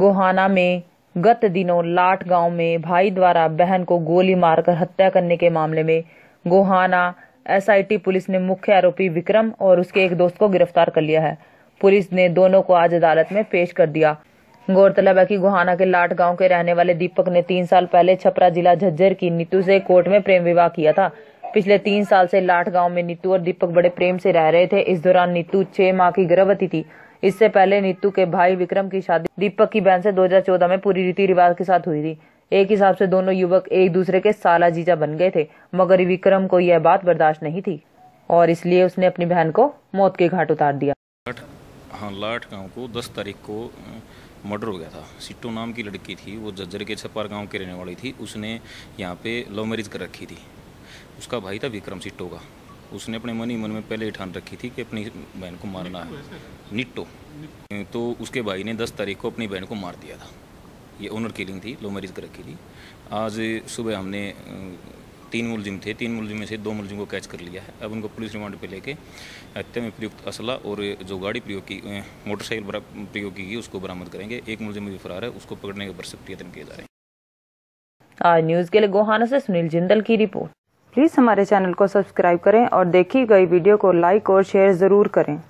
गोहाना में गत दिनों लाट गांव में भाई द्वारा बहन को गोली मारकर हत्या करने के मामले में गोहाना एसआईटी पुलिस ने मुख्य आरोपी विक्रम और उसके एक दोस्त को गिरफ्तार कर लिया है पुलिस ने दोनों को आज अदालत में पेश कर दिया गौरतलब है कि गोहाना के लाट गांव के रहने वाले दीपक ने तीन साल पहले छपरा जिला झज्जर की नीतू से कोर्ट में प्रेम विवाह किया था पिछले तीन साल से लाठ गांव में नीतू और दीपक बड़े प्रेम से रह रहे थे इस दौरान नीतू छह माह की गर्भवती थी इससे पहले नीतू के भाई विक्रम की शादी दीपक की बहन से 2014 में पूरी रीति रिवाज के साथ हुई थी एक हिसाब से दोनों युवक एक दूसरे के साला जीजा बन गए थे मगर विक्रम को यह बात बर्दाश्त नहीं थी और इसलिए उसने अपनी बहन को मौत के घाट उतार दिया हाँ लाठ गाँव को दस तारीख को मर्डर हो गया था सिट्टो नाम की लड़की थी वो जज्जर के छपार गांव के रहने वाली थी उसने यहाँ पे लव मैरिज कर रखी थी उसका भाई था विक्रम सिट्टो का उसने अपने मन ही मन में पहले ठान रखी थी कि अपनी बहन को मारना है निट्टो तो उसके भाई ने दस तारीख को अपनी बहन को मार दिया था ये ओनर किलिंग थी लो मैरिज कर रखी थी आज सुबह हमने तीन मुलजिम थे तीन मुलजिम में से दो मुलजिम को कैच कर लिया है अब उनको पुलिस रिमांड पे लेके हत्या में प्रयुक्त असला और जो गाड़ी प्रयोग की मोटरसाइकिल प्रयोग की गई उसको बरामद करेंगे एक मुलजिम भी फरार है उसको पकड़ने के पर किए जा रहे हैं आज न्यूज़ के लिए गोहाना से सुनील जिंदल की रिपोर्ट प्लीज़ हमारे चैनल को सब्सक्राइब करें और देखी गई वीडियो को लाइक और शेयर ज़रूर करें